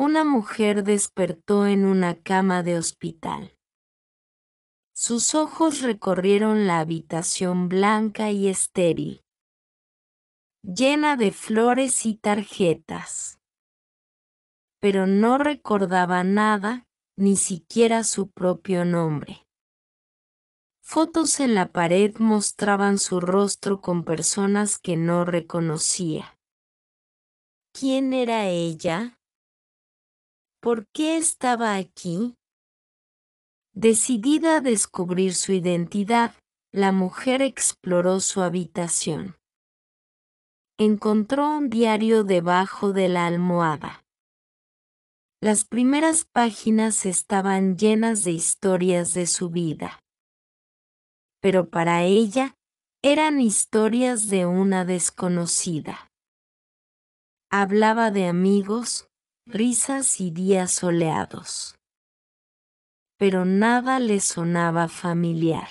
Una mujer despertó en una cama de hospital. Sus ojos recorrieron la habitación blanca y estéril, llena de flores y tarjetas. Pero no recordaba nada, ni siquiera su propio nombre. Fotos en la pared mostraban su rostro con personas que no reconocía. ¿Quién era ella? ¿Por qué estaba aquí? Decidida a descubrir su identidad, la mujer exploró su habitación. Encontró un diario debajo de la almohada. Las primeras páginas estaban llenas de historias de su vida. Pero para ella, eran historias de una desconocida. Hablaba de amigos, risas y días soleados. Pero nada le sonaba familiar.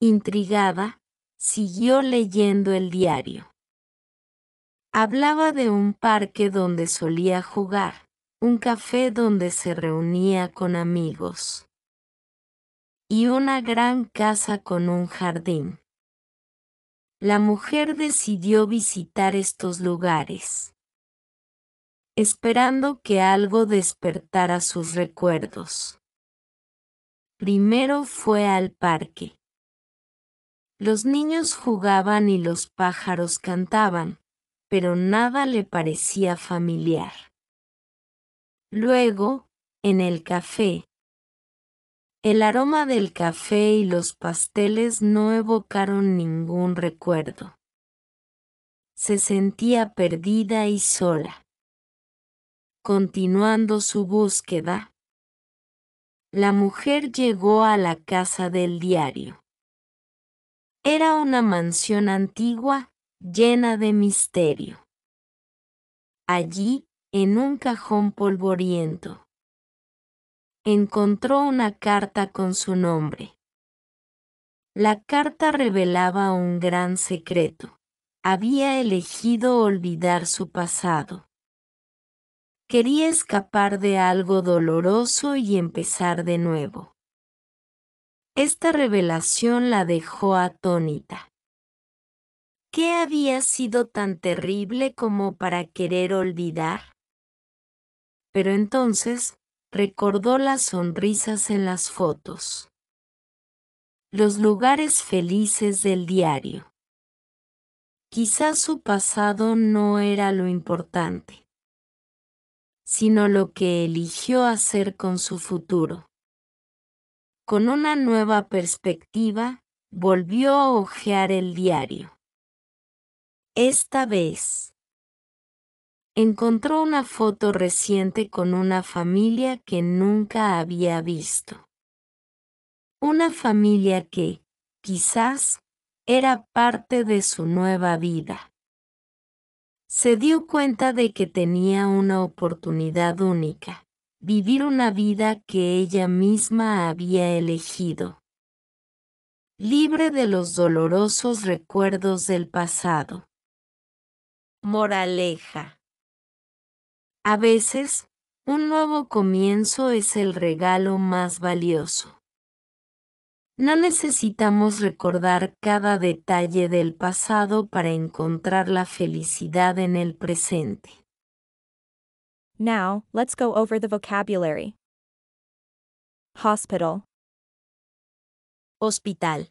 Intrigada, siguió leyendo el diario. Hablaba de un parque donde solía jugar, un café donde se reunía con amigos y una gran casa con un jardín. La mujer decidió visitar estos lugares esperando que algo despertara sus recuerdos. Primero fue al parque. Los niños jugaban y los pájaros cantaban, pero nada le parecía familiar. Luego, en el café. El aroma del café y los pasteles no evocaron ningún recuerdo. Se sentía perdida y sola. Continuando su búsqueda, la mujer llegó a la casa del diario. Era una mansión antigua, llena de misterio. Allí, en un cajón polvoriento, encontró una carta con su nombre. La carta revelaba un gran secreto. Había elegido olvidar su pasado. Quería escapar de algo doloroso y empezar de nuevo. Esta revelación la dejó atónita. ¿Qué había sido tan terrible como para querer olvidar? Pero entonces recordó las sonrisas en las fotos. Los lugares felices del diario. Quizás su pasado no era lo importante sino lo que eligió hacer con su futuro. Con una nueva perspectiva, volvió a hojear el diario. Esta vez, encontró una foto reciente con una familia que nunca había visto. Una familia que, quizás, era parte de su nueva vida se dio cuenta de que tenía una oportunidad única, vivir una vida que ella misma había elegido. Libre de los dolorosos recuerdos del pasado. Moraleja. A veces, un nuevo comienzo es el regalo más valioso. No necesitamos recordar cada detalle del pasado para encontrar la felicidad en el presente. Now, let's go over the vocabulary. Hospital. Hospital.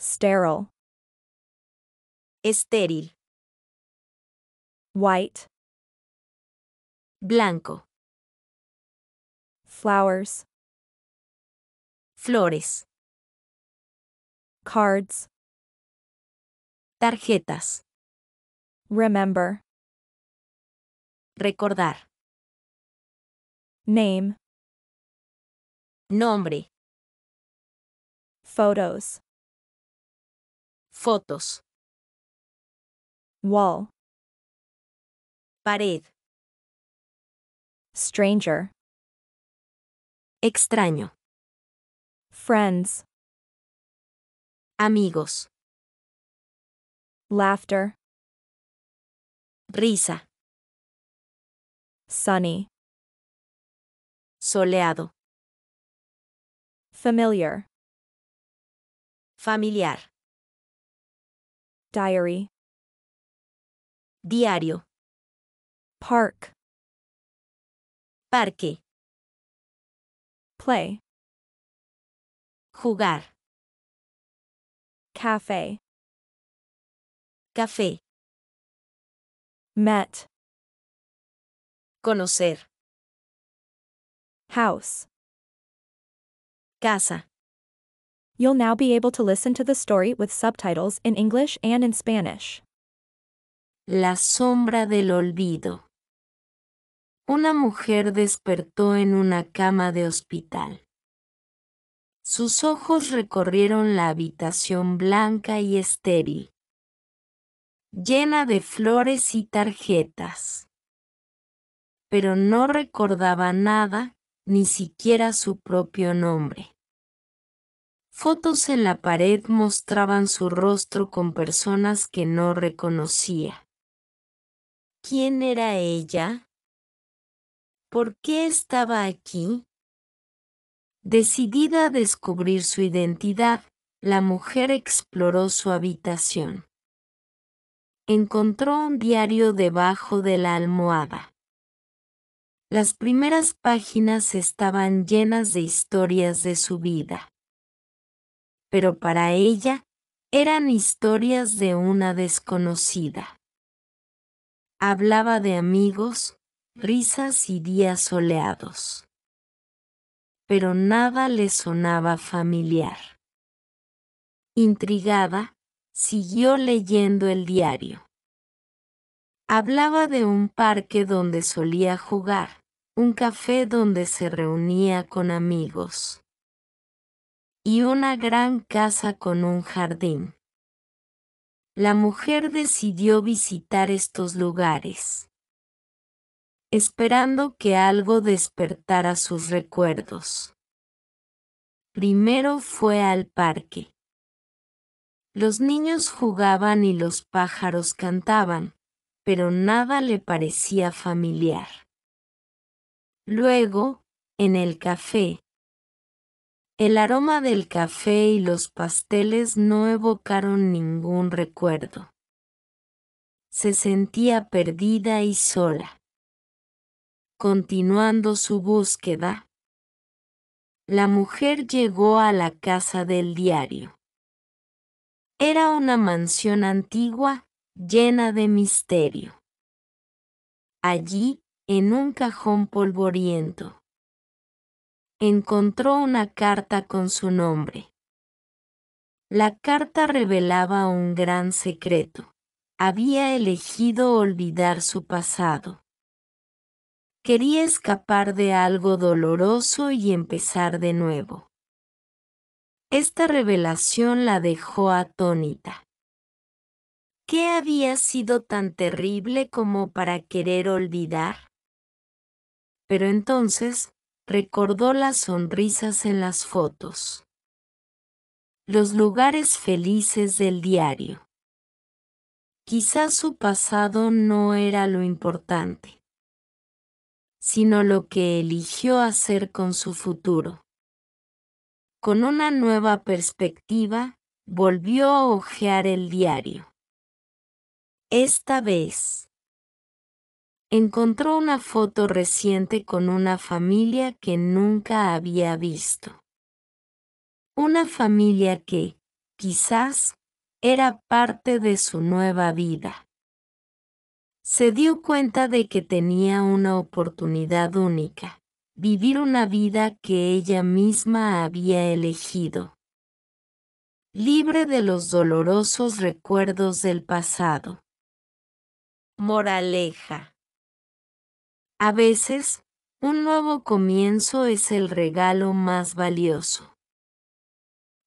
Sterile. Estéril. White. Blanco. Flowers. Flores. Cards. Tarjetas. Remember. Recordar. Name. Nombre. Photos. Fotos. Wall. Pared. Stranger. Extraño. Friends. Amigos. Laughter. Risa. Sunny. Soleado. Familiar. Familiar. Diary. Diario. Park. Parque. Play. Jugar. Café. Café. Met. Conocer. House. Casa. You'll now be able to listen to the story with subtitles in English and in Spanish. La sombra del olvido. Una mujer despertó en una cama de hospital. Sus ojos recorrieron la habitación blanca y estéril, llena de flores y tarjetas. Pero no recordaba nada, ni siquiera su propio nombre. Fotos en la pared mostraban su rostro con personas que no reconocía. ¿Quién era ella? ¿Por qué estaba aquí? Decidida a descubrir su identidad, la mujer exploró su habitación. Encontró un diario debajo de la almohada. Las primeras páginas estaban llenas de historias de su vida. Pero para ella, eran historias de una desconocida. Hablaba de amigos, risas y días soleados pero nada le sonaba familiar. Intrigada, siguió leyendo el diario. Hablaba de un parque donde solía jugar, un café donde se reunía con amigos y una gran casa con un jardín. La mujer decidió visitar estos lugares esperando que algo despertara sus recuerdos. Primero fue al parque. Los niños jugaban y los pájaros cantaban, pero nada le parecía familiar. Luego, en el café. El aroma del café y los pasteles no evocaron ningún recuerdo. Se sentía perdida y sola. Continuando su búsqueda, la mujer llegó a la casa del diario. Era una mansión antigua, llena de misterio. Allí, en un cajón polvoriento, encontró una carta con su nombre. La carta revelaba un gran secreto. Había elegido olvidar su pasado. Quería escapar de algo doloroso y empezar de nuevo. Esta revelación la dejó atónita. ¿Qué había sido tan terrible como para querer olvidar? Pero entonces recordó las sonrisas en las fotos. Los lugares felices del diario. Quizás su pasado no era lo importante sino lo que eligió hacer con su futuro. Con una nueva perspectiva, volvió a hojear el diario. Esta vez, encontró una foto reciente con una familia que nunca había visto. Una familia que, quizás, era parte de su nueva vida se dio cuenta de que tenía una oportunidad única, vivir una vida que ella misma había elegido. Libre de los dolorosos recuerdos del pasado. Moraleja. A veces, un nuevo comienzo es el regalo más valioso.